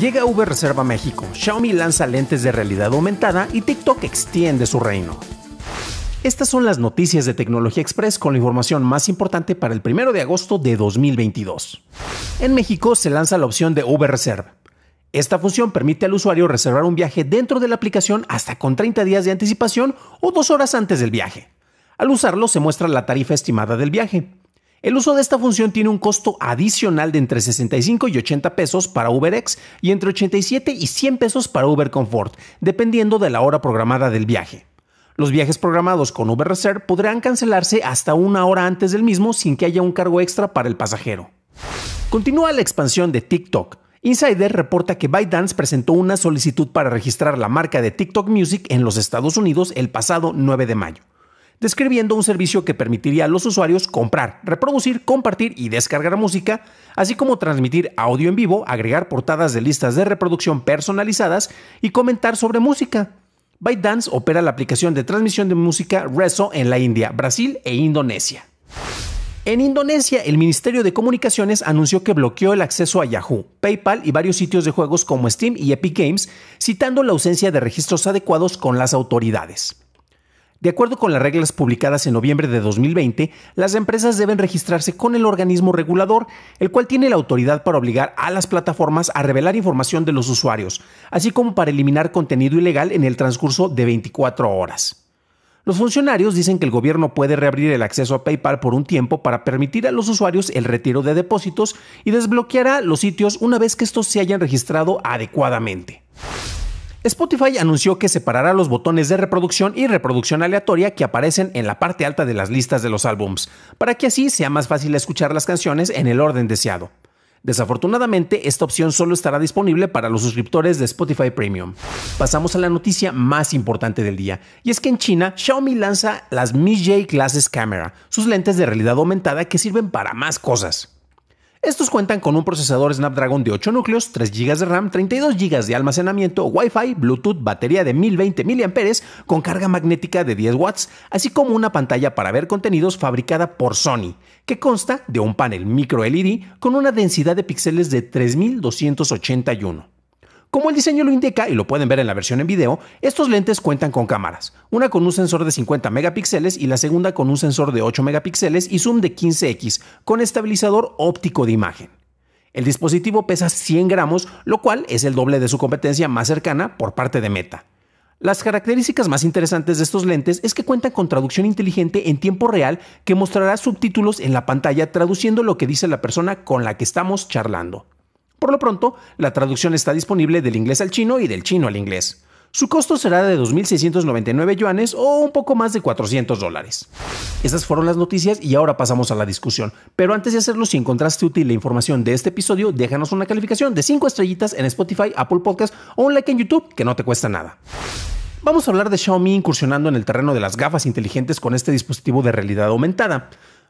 Llega Uber Reserva México, Xiaomi lanza lentes de realidad aumentada y TikTok extiende su reino. Estas son las noticias de Tecnología Express con la información más importante para el 1 de agosto de 2022. En México se lanza la opción de Uber Reserve. Esta función permite al usuario reservar un viaje dentro de la aplicación hasta con 30 días de anticipación o dos horas antes del viaje. Al usarlo se muestra la tarifa estimada del viaje. El uso de esta función tiene un costo adicional de entre 65 y 80 pesos para UberX y entre 87 y 100 pesos para Uber Comfort, dependiendo de la hora programada del viaje. Los viajes programados con Uber Reserve podrán cancelarse hasta una hora antes del mismo sin que haya un cargo extra para el pasajero. Continúa la expansión de TikTok. Insider reporta que ByteDance presentó una solicitud para registrar la marca de TikTok Music en los Estados Unidos el pasado 9 de mayo describiendo un servicio que permitiría a los usuarios comprar, reproducir, compartir y descargar música, así como transmitir audio en vivo, agregar portadas de listas de reproducción personalizadas y comentar sobre música. ByteDance opera la aplicación de transmisión de música Rezo en la India, Brasil e Indonesia. En Indonesia, el Ministerio de Comunicaciones anunció que bloqueó el acceso a Yahoo, PayPal y varios sitios de juegos como Steam y Epic Games, citando la ausencia de registros adecuados con las autoridades. De acuerdo con las reglas publicadas en noviembre de 2020, las empresas deben registrarse con el organismo regulador, el cual tiene la autoridad para obligar a las plataformas a revelar información de los usuarios, así como para eliminar contenido ilegal en el transcurso de 24 horas. Los funcionarios dicen que el gobierno puede reabrir el acceso a PayPal por un tiempo para permitir a los usuarios el retiro de depósitos y desbloqueará los sitios una vez que estos se hayan registrado adecuadamente. Spotify anunció que separará los botones de reproducción y reproducción aleatoria que aparecen en la parte alta de las listas de los álbums, para que así sea más fácil escuchar las canciones en el orden deseado. Desafortunadamente, esta opción solo estará disponible para los suscriptores de Spotify Premium. Pasamos a la noticia más importante del día, y es que en China, Xiaomi lanza las Mi J Classes Camera, sus lentes de realidad aumentada que sirven para más cosas. Estos cuentan con un procesador Snapdragon de 8 núcleos, 3 GB de RAM, 32 GB de almacenamiento, Wi-Fi, Bluetooth, batería de 1020 mAh con carga magnética de 10 watts, así como una pantalla para ver contenidos fabricada por Sony, que consta de un panel micro LED con una densidad de píxeles de 3281. Como el diseño lo indica, y lo pueden ver en la versión en video, estos lentes cuentan con cámaras, una con un sensor de 50 megapíxeles y la segunda con un sensor de 8 megapíxeles y zoom de 15x, con estabilizador óptico de imagen. El dispositivo pesa 100 gramos, lo cual es el doble de su competencia más cercana por parte de Meta. Las características más interesantes de estos lentes es que cuentan con traducción inteligente en tiempo real que mostrará subtítulos en la pantalla traduciendo lo que dice la persona con la que estamos charlando. Por lo pronto, la traducción está disponible del inglés al chino y del chino al inglés. Su costo será de 2.699 yuanes o un poco más de 400 dólares. Esas fueron las noticias y ahora pasamos a la discusión. Pero antes de hacerlo, si encontraste útil la información de este episodio, déjanos una calificación de 5 estrellitas en Spotify, Apple Podcast o un like en YouTube que no te cuesta nada. Vamos a hablar de Xiaomi incursionando en el terreno de las gafas inteligentes con este dispositivo de realidad aumentada.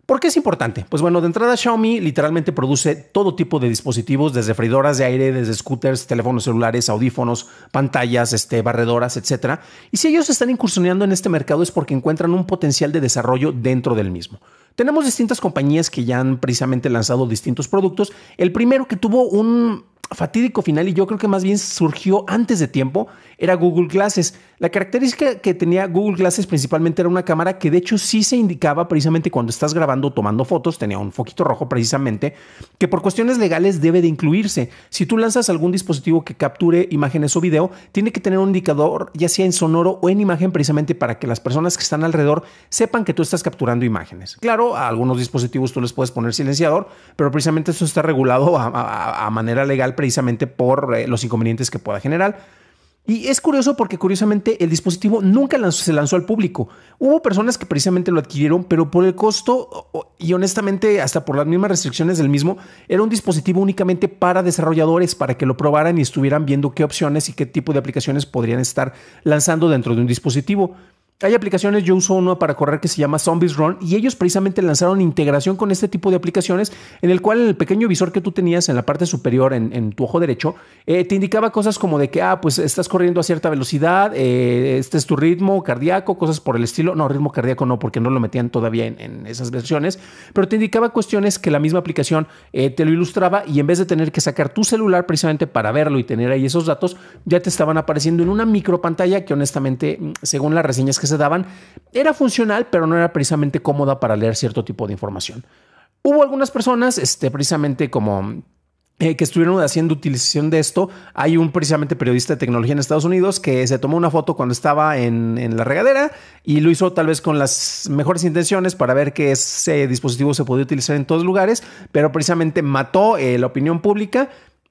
¿Por qué es importante? Pues bueno, de entrada Xiaomi literalmente produce todo tipo de dispositivos, desde freidoras de aire, desde scooters, teléfonos celulares, audífonos, pantallas, este, barredoras, etc. Y si ellos están incursionando en este mercado es porque encuentran un potencial de desarrollo dentro del mismo. Tenemos distintas compañías que ya han precisamente lanzado distintos productos. El primero que tuvo un fatídico final, y yo creo que más bien surgió antes de tiempo, era Google Glasses. La característica que tenía Google Glasses principalmente era una cámara que de hecho sí se indicaba precisamente cuando estás grabando o tomando fotos, tenía un foquito rojo precisamente, que por cuestiones legales debe de incluirse. Si tú lanzas algún dispositivo que capture imágenes o video, tiene que tener un indicador ya sea en sonoro o en imagen precisamente para que las personas que están alrededor sepan que tú estás capturando imágenes. Claro, a algunos dispositivos tú les puedes poner silenciador, pero precisamente eso está regulado a, a manera legal precisamente por eh, los inconvenientes que pueda generar. Y es curioso porque curiosamente el dispositivo nunca se lanzó al público. Hubo personas que precisamente lo adquirieron, pero por el costo y honestamente hasta por las mismas restricciones del mismo, era un dispositivo únicamente para desarrolladores, para que lo probaran y estuvieran viendo qué opciones y qué tipo de aplicaciones podrían estar lanzando dentro de un dispositivo. Hay aplicaciones, yo uso una para correr que se llama Zombies Run y ellos precisamente lanzaron integración con este tipo de aplicaciones en el cual el pequeño visor que tú tenías en la parte superior, en, tu ojo derecho, eh, te indicaba cosas como de que, ah, pues estás corriendo a cierta velocidad, eh, este es tu ritmo cardíaco, cosas por el estilo. No, ritmo cardíaco no, porque no lo metían todavía en, esas versiones, pero te indicaba cuestiones que la misma aplicación eh, te lo ilustraba y en vez de tener que sacar tu celular precisamente para verlo y tener ahí esos datos, ya te estaban apareciendo en una micro pantalla que honestamente, mm, según las reseñas que se daban era funcional, pero no era precisamente cómoda para leer cierto tipo de información. Hubo algunas personas, este, precisamente como eh, que estuvieron haciendo utilización de esto. Hay un precisamente periodista de tecnología en Estados Unidos que se tomó una foto cuando estaba en, la regadera y lo hizo tal vez con las mejores intenciones para ver que ese eh, dispositivo se podía utilizar en todos lugares, pero precisamente mató eh, la opinión pública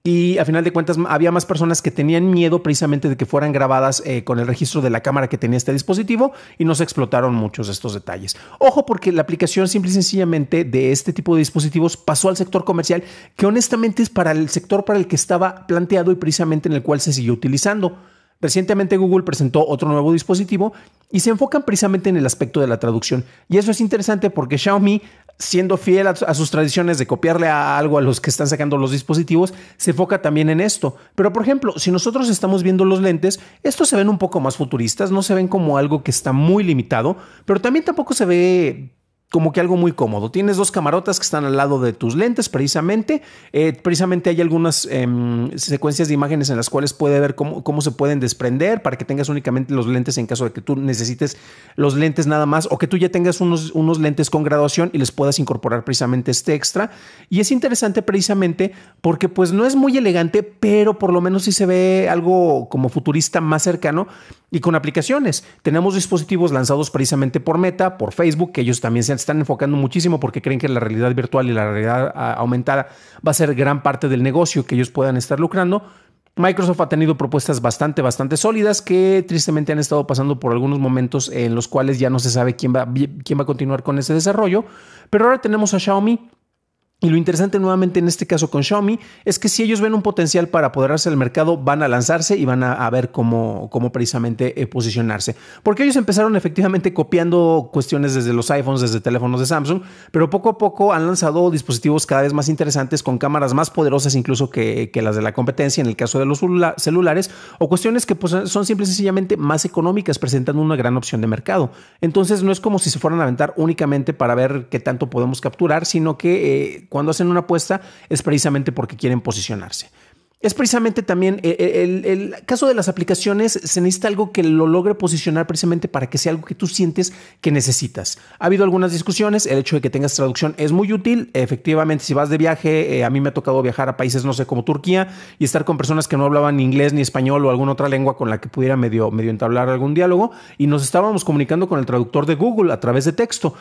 y a final de cuentas había más personas que tenían miedo precisamente de que fueran grabadas eh, con el registro de la cámara que tenía este dispositivo y no se explotaron muchos de estos detalles. Ojo porque la aplicación simple y sencillamente de este tipo de dispositivos pasó al sector comercial que honestamente es para el sector para el que estaba planteado y precisamente en el cual se siguió utilizando. Recientemente Google presentó otro nuevo dispositivo y se enfocan precisamente en el aspecto de la traducción. Y eso es interesante porque Xiaomi siendo fiel a, sus tradiciones de copiarle a algo a los que están sacando los dispositivos, se enfoca también en esto. Pero por ejemplo, si nosotros estamos viendo los lentes, estos se ven un poco más futuristas, no se ven como algo que está muy limitado, pero también tampoco se ve como que algo muy cómodo. Tienes dos camarotas que están al lado de tus lentes, precisamente. Eh, precisamente hay algunas em, secuencias de imágenes en las cuales puede ver cómo, cómo, se pueden desprender para que tengas únicamente los lentes en caso de que tú necesites los lentes nada más o que tú ya tengas unos, unos lentes con graduación y les puedas incorporar precisamente este extra. Y es interesante precisamente porque pues no es muy elegante, pero por lo menos sí se ve algo como futurista más cercano y con aplicaciones. Tenemos dispositivos lanzados precisamente por Meta, por Facebook, que ellos también se están enfocando muchísimo porque creen que la realidad virtual y la realidad ah, aumentada va a ser gran parte del negocio que ellos puedan estar lucrando. Microsoft ha tenido propuestas bastante, bastante sólidas que tristemente han estado pasando por algunos momentos en los cuales ya no se sabe quién va, quién va a continuar con ese desarrollo. Pero ahora tenemos a Xiaomi y lo interesante nuevamente en este caso con Xiaomi es que si ellos ven un potencial para apoderarse del mercado, van a lanzarse y van a, ver cómo, cómo precisamente eh, posicionarse. Porque ellos empezaron efectivamente copiando cuestiones desde los iPhones, desde teléfonos de Samsung, pero poco a poco han lanzado dispositivos cada vez más interesantes con cámaras más poderosas incluso que, las de la competencia en el caso de los celulares o cuestiones que pues, son simple sencillamente más económicas, presentando una gran opción de mercado. Entonces no es como si se fueran a aventar únicamente para ver qué tanto podemos capturar, sino que... Eh, cuando hacen una apuesta es precisamente porque quieren posicionarse es precisamente también eh, eh, el, caso de las aplicaciones, se necesita algo que lo logre posicionar precisamente para que sea algo que tú sientes que necesitas. Ha habido algunas discusiones, el hecho de que tengas traducción es muy útil, efectivamente si vas de viaje, eh, a mí me ha tocado viajar a países, no sé, como Turquía, y estar con personas que no hablaban inglés ni español o alguna otra lengua con la que pudiera medio, medio entablar algún diálogo, y nos estábamos comunicando con el traductor de Google a través de texto,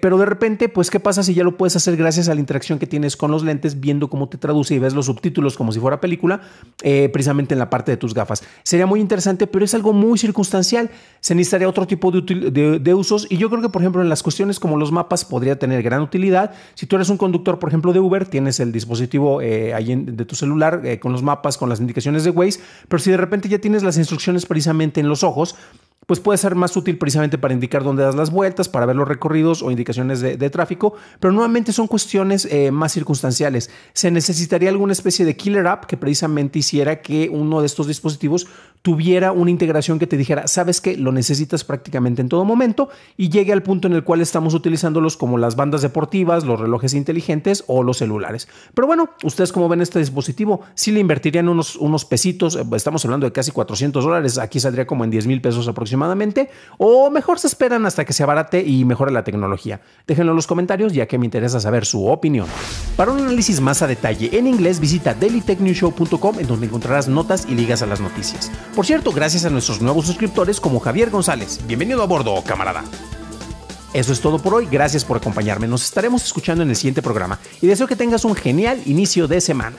pero de repente, pues, ¿qué pasa si ya lo puedes hacer gracias a la interacción que tienes con los lentes, viendo cómo te traduce y ves los subtítulos como si fuera película? Eh, precisamente en la parte de tus gafas. Sería muy interesante, pero es algo muy circunstancial. Se necesitaría otro tipo de, de, usos y yo creo que, por ejemplo, en las cuestiones como los mapas podría tener gran utilidad. Si tú eres un conductor, por ejemplo, de Uber, tienes el dispositivo eh, ahí de tu celular eh, con los mapas, con las indicaciones de Waze, pero si de repente ya tienes las instrucciones precisamente en los ojos, pues puede ser más útil precisamente para indicar dónde das las vueltas, para ver los recorridos o indicaciones de, tráfico, pero nuevamente son cuestiones eh, más circunstanciales. Se necesitaría alguna especie de killer app que precisamente hiciera que uno de estos dispositivos tuviera una integración que te dijera, sabes que lo necesitas prácticamente en todo momento y llegue al punto en el cual estamos utilizándolos como las bandas deportivas, los relojes inteligentes o los celulares. Pero bueno, ustedes como ven este dispositivo, si le invertirían unos, unos pesitos, eh, estamos hablando de casi 400 dólares, aquí saldría como en 10 mil pesos aproximadamente, o mejor se esperan hasta que se abarate y mejore la tecnología. Déjenlo en los comentarios ya que me interesa saber su opinión. Para un análisis más a detalle en inglés, visita dailytechnewshow.com en donde encontrarás notas y ligas a las noticias. Por cierto, gracias a nuestros nuevos suscriptores como Javier González. Bienvenido a bordo, camarada. Eso es todo por hoy, gracias por acompañarme, nos estaremos escuchando en el siguiente programa y deseo que tengas un genial inicio de semana.